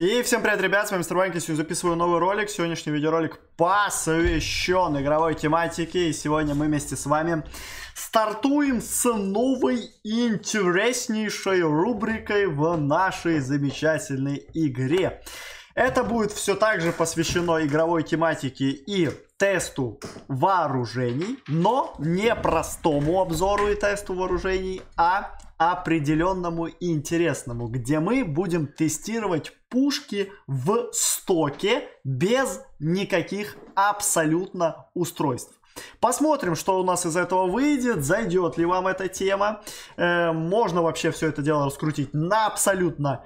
И всем привет, ребят, с вами Мистер сегодня записываю новый ролик, сегодняшний видеоролик посвящен игровой тематике, и сегодня мы вместе с вами стартуем с новой интереснейшей рубрикой в нашей замечательной игре. Это будет все также посвящено игровой тематике и тесту вооружений, но не простому обзору и тесту вооружений, а определенному и интересному, где мы будем тестировать пушки в стоке без никаких абсолютно устройств. Посмотрим, что у нас из этого выйдет, зайдет ли вам эта тема. Э, можно вообще все это дело раскрутить на абсолютно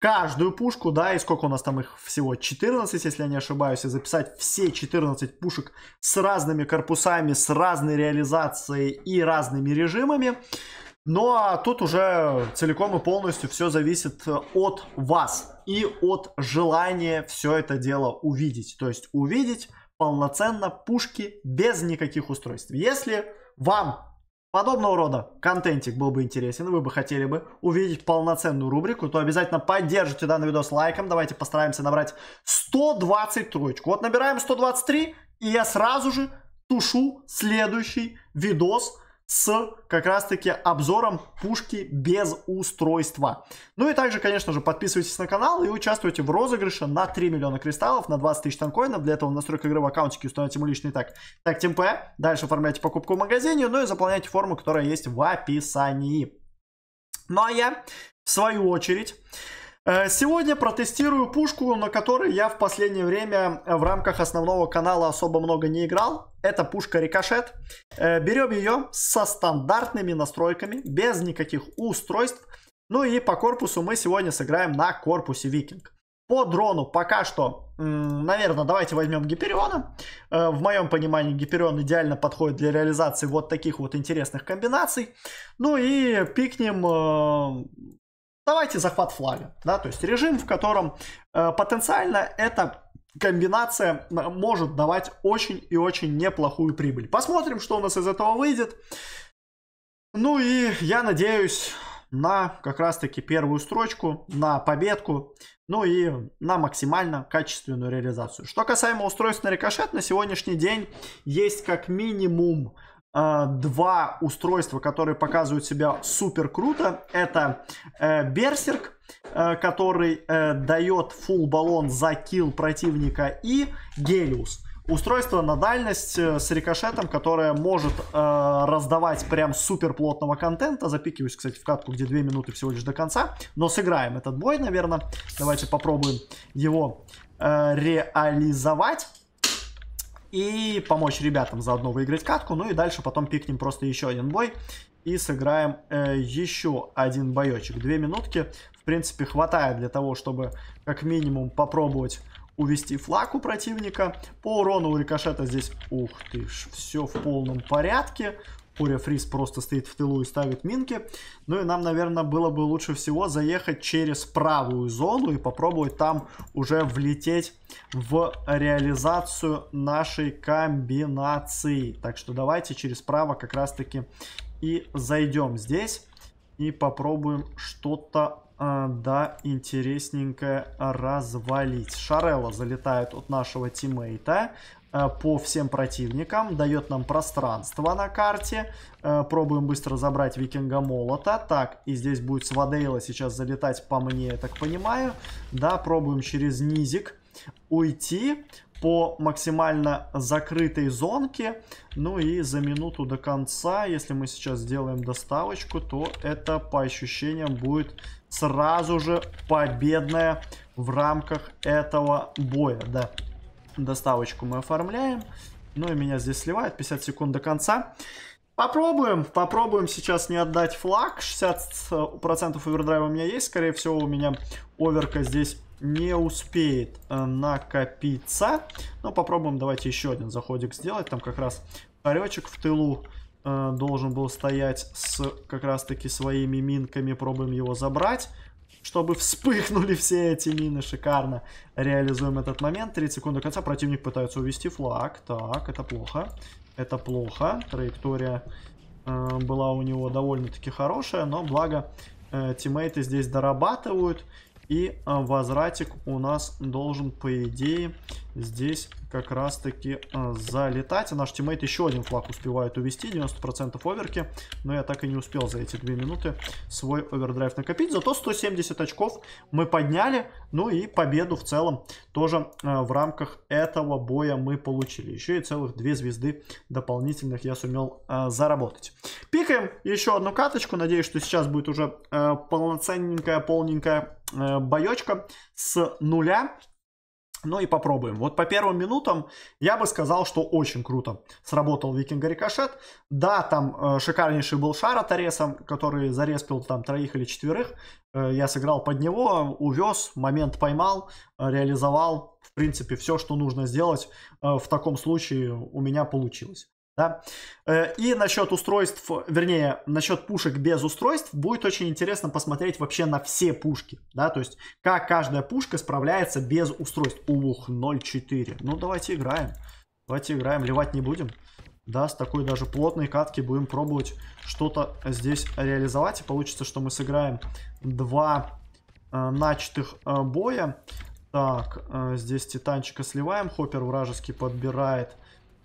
каждую пушку, да, и сколько у нас там их всего, 14, если я не ошибаюсь, и записать все 14 пушек с разными корпусами, с разной реализацией и разными режимами. Ну а тут уже целиком и полностью все зависит э, от вас и от желания все это дело увидеть. То есть увидеть полноценно пушки без никаких устройств. Если вам подобного рода контентик был бы интересен, вы бы хотели бы увидеть полноценную рубрику, то обязательно поддержите данный видос лайком. Давайте постараемся набрать 120 троечку. Вот набираем 123, и я сразу же тушу следующий видос – с как раз-таки обзором пушки без устройства. Ну и также, конечно же, подписывайтесь на канал и участвуйте в розыгрыше на 3 миллиона кристаллов, на 20 тысяч танкоинов. Для этого настройка игры в аккаунтике установите мой личный так, так ТМП, дальше оформляйте покупку в магазине, ну и заполняйте форму, которая есть в описании. Ну а я, в свою очередь, Э, сегодня протестирую пушку, на которой я в последнее время э, в рамках основного канала особо много не играл. Это пушка Рикошет. Э, берем ее со стандартными настройками, без никаких устройств. Ну и по корпусу мы сегодня сыграем на корпусе Викинг. По дрону пока что, наверное, давайте возьмем Гипериона. В моем понимании Гиперион идеально подходит для реализации вот таких вот интересных комбинаций. Ну и пикнем Давайте захват флага, да, то есть режим, в котором э, потенциально эта комбинация может давать очень и очень неплохую прибыль. Посмотрим, что у нас из этого выйдет. Ну и я надеюсь на как раз-таки первую строчку, на победку, ну и на максимально качественную реализацию. Что касаемо устройств на рикошет, на сегодняшний день есть как минимум Э, два устройства, которые показывают себя супер круто. Это э, Берсерк, э, который дает full баллон за килл противника, и Гелиус. Устройство на дальность с рикошетом, которое может э, раздавать прям супер плотного контента. Запикиваюсь, кстати, в катку, где 2 минуты всего лишь до конца. Но сыграем этот бой, наверное. Давайте попробуем его э, реализовать и помочь ребятам заодно выиграть катку. Ну и дальше потом пикнем просто еще один бой и сыграем э, еще один боечек. Две минутки, в принципе, хватает для того, чтобы как минимум попробовать увести флаг у противника. По урону у рикошета здесь, ух ты все в полном порядке. Пуря Фриз просто стоит в тылу и ставит минки. Ну и нам, наверное, было бы лучше всего заехать через правую зону и попробовать там уже влететь в реализацию нашей комбинации. Так что давайте через право как раз-таки и зайдем здесь и попробуем что-то э, да, интересненькое развалить. Шарелла залетает от нашего тиммейта. Э, по всем противникам, дает нам пространство на карте. Э, пробуем быстро забрать Викинга Молота. Так, и здесь будет Свадейла сейчас залетать по мне, я так понимаю. Да, пробуем через низик уйти по максимально закрытой зонке. Ну и за минуту до конца, если мы сейчас сделаем доставочку, то это по ощущениям будет сразу же победная в рамках этого боя, да. Доставочку мы оформляем. Ну и меня здесь сливает. 50 секунд до конца. Попробуем. Попробуем сейчас не отдать флаг. 60% овердрайва у меня есть. Скорее всего, у меня оверка здесь не успеет э, накопиться. Но попробуем, давайте еще один заходик сделать. Там как раз хоречек в тылу. Э, должен был стоять с как раз-таки своими минками. Пробуем его забрать, чтобы вспыхнули все эти мины. Шикарно реализуем этот момент. 30 секунд до конца. Противник пытается увести флаг. Так, это плохо. Это плохо. Траектория э, была у него довольно-таки хорошая, но благо э, тиммейты здесь дорабатывают. И э, возвратик у нас должен, по идее, здесь как раз таки э, залетать. А наш тиммейт еще один флаг успевает увести, 90% оверки. Но я так и не успел за эти 2 минуты свой овердрайв накопить. Зато 170 очков мы подняли. Ну и победу в целом тоже э, в рамках этого боя мы получили. Еще и целых 2 звезды дополнительных я сумел э, заработать. Пикаем еще одну каточку. Надеюсь, что сейчас будет уже э, полноценненькая, полненькая э, боечка с нуля. Ну и попробуем. Вот по первым минутам я бы сказал, что очень круто сработал Викинга Рикошет. Да, там э, шикарнейший был Шара Торесом, который зареспил там троих или четверых. Э, я сыграл под него, увез, момент поймал, э, реализовал. В принципе, все, что нужно сделать э, в таком случае у меня получилось. Да? Э, и насчет устройств, вернее, насчет пушек без устройств, будет очень интересно посмотреть вообще на все пушки, да, то есть как каждая пушка справляется без устройств. Ух, 0.4, ну давайте играем, давайте играем, ливать не будем, да, с такой даже плотной катки будем пробовать что-то здесь реализовать, и получится, что мы сыграем два э, начатых э, боя. Так, э, здесь Титанчика сливаем, Хоппер вражеский подбирает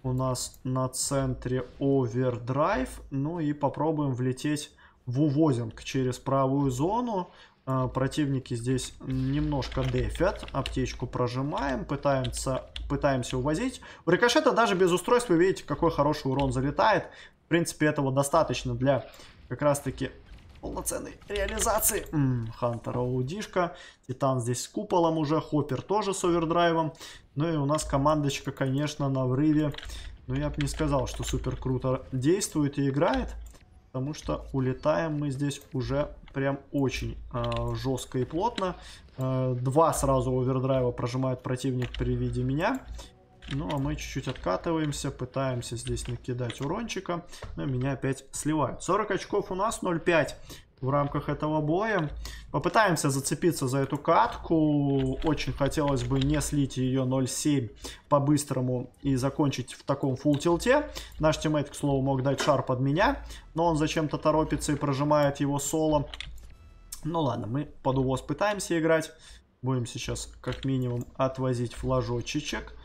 у нас на центре овердрайв. Ну и попробуем влететь в увозинг через правую зону. Э, противники здесь немножко дефят. Аптечку прожимаем, пытаемся, пытаемся увозить. У рикошета даже без устройства, видите, какой хороший урон залетает. В принципе, этого достаточно для как раз-таки полноценной реализации. М -м, Хантер аудишка. Титан здесь с куполом уже. Хоппер тоже с овердрайвом. Ну и у нас командочка, конечно, на врыве. Но ну, я бы не сказал, что супер круто действует и играет. Потому что улетаем мы здесь уже прям очень э, жестко и плотно. Э, два сразу овердрайва прожимает противник при виде меня. Ну, а мы чуть-чуть откатываемся, пытаемся здесь накидать урончика, но меня опять сливают. 40 очков у нас, 0,5 в рамках этого боя. Попытаемся зацепиться за эту катку. Очень хотелось бы не слить ее 0.7 по-быстрому и закончить в таком фул тилте. Наш тиммейт, к слову, мог дать шар под меня, но он зачем-то торопится и прожимает его соло. Ну ладно, мы под увоз пытаемся играть. Будем сейчас как минимум отвозить флажочек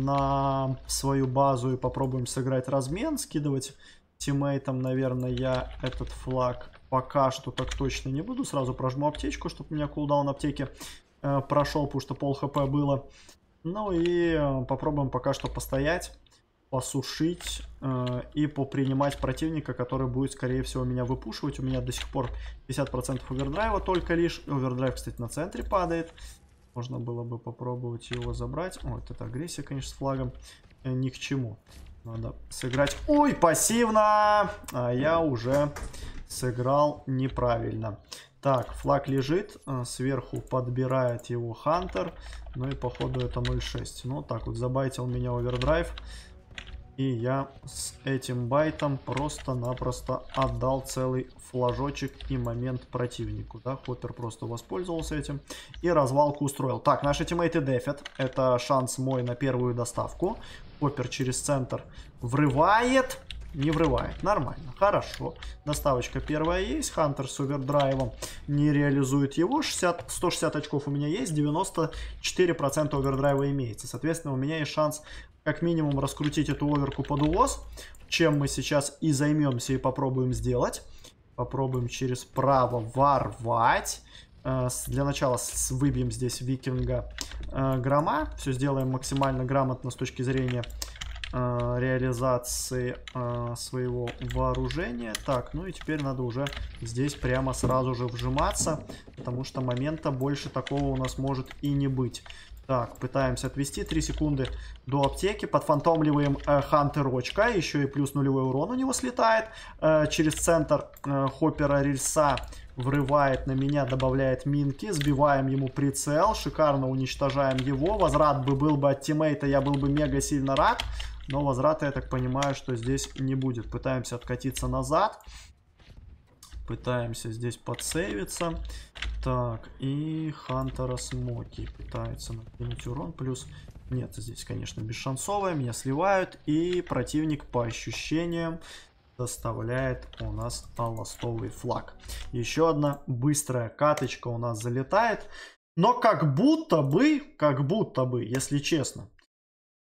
на свою базу и попробуем сыграть размен, скидывать тиммейтам, наверное, я этот флаг пока что так точно не буду. Сразу прожму аптечку, чтобы у меня кулдаун аптеки э, прошел, потому что пол хп было. Ну и э, попробуем пока что постоять, посушить э, и попринимать противника, который будет, скорее всего, меня выпушивать. У меня до сих пор 50% овердрайва только лишь. Овердрайв, кстати, на центре падает. Можно было бы попробовать его забрать. О, вот это агрессия, конечно, с флагом. Э, ни к чему. Надо сыграть... Ой, пассивно! А я уже сыграл неправильно. Так, флаг лежит, э, сверху подбирает его Хантер, ну и походу это 0.6. Ну, так вот, забайтил меня овердрайв, и я с этим байтом просто-напросто отдал целый флажочек и момент противнику. Да? Хоппер просто воспользовался этим и развалку устроил. Так, наши тиммейты дефят. Это шанс мой на первую доставку. Хоппер через центр врывает не врывает. Нормально, хорошо. Доставочка первая есть. Хантер с овердрайвом не реализует его. 60, 160 очков у меня есть, 94% овердрайва имеется. Соответственно, у меня есть шанс как минимум раскрутить эту оверку под увоз. Чем мы сейчас и займемся и попробуем сделать. Попробуем через право ворвать. Э, для начала выбьем здесь викинга э, грома. Все сделаем максимально грамотно с точки зрения Э, реализации э, своего вооружения. Так, ну и теперь надо уже здесь прямо сразу же вжиматься, потому что момента больше такого у нас может и не быть. Так, пытаемся отвести 3 секунды до аптеки. Подфантомливаем э, Хантерочка. Еще и плюс нулевой урон у него слетает. Э, через центр э, Хоппера рельса врывает на меня, добавляет минки. Сбиваем ему прицел. Шикарно уничтожаем его. Возврат бы был бы от тиммейта, я был бы мега сильно рад. Но возврата, я так понимаю, что здесь не будет. Пытаемся откатиться назад. Пытаемся здесь подсейвиться. Так, и Хантера Смоки пытается накинуть урон. Плюс нет, здесь, конечно, бесшансовая. Меня сливают. И противник по ощущениям доставляет у нас аластовый флаг. Еще одна быстрая каточка у нас залетает. Но как будто бы, как будто бы, если честно,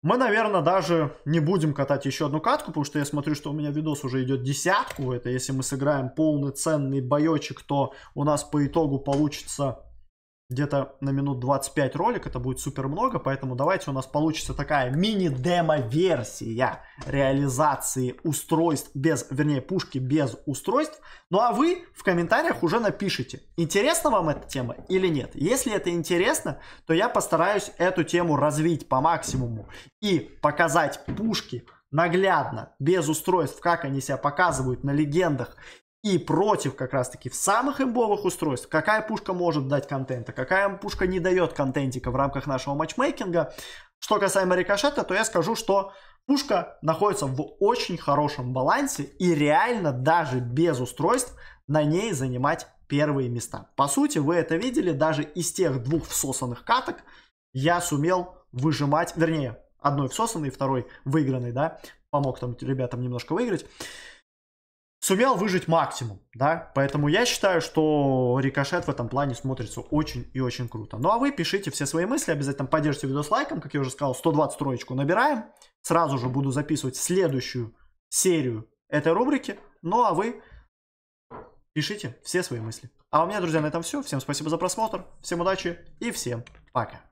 мы, наверное, даже не будем катать еще одну катку, потому что я смотрю, что у меня видос уже идет десятку. Это если мы сыграем полный ценный боечек, то у нас по итогу получится где-то на минут 25 ролик, это будет супер много, поэтому давайте у нас получится такая мини-демо-версия реализации устройств без, вернее, пушки без устройств. Ну а вы в комментариях уже напишите, интересна вам эта тема или нет. Если это интересно, то я постараюсь эту тему развить по максимуму и показать пушки наглядно, без устройств, как они себя показывают на легендах и против как раз-таки в самых имбовых устройств, какая пушка может дать контента, какая пушка не дает контентика в рамках нашего матчмейкинга. Что касаемо рикошета, то я скажу, что пушка находится в очень хорошем балансе и реально даже без устройств на ней занимать первые места. По сути, вы это видели, даже из тех двух всосанных каток я сумел выжимать, вернее, одной всосанной, второй выигранной, да, помог там ребятам немножко выиграть сумел выжить максимум, да, поэтому я считаю, что Рикошет в этом плане смотрится очень и очень круто. Ну а вы пишите все свои мысли, обязательно поддержите видос лайком, как я уже сказал, 120 троечку набираем, сразу же буду записывать следующую серию этой рубрики, ну а вы пишите все свои мысли. А у меня, друзья, на этом все, всем спасибо за просмотр, всем удачи и всем пока.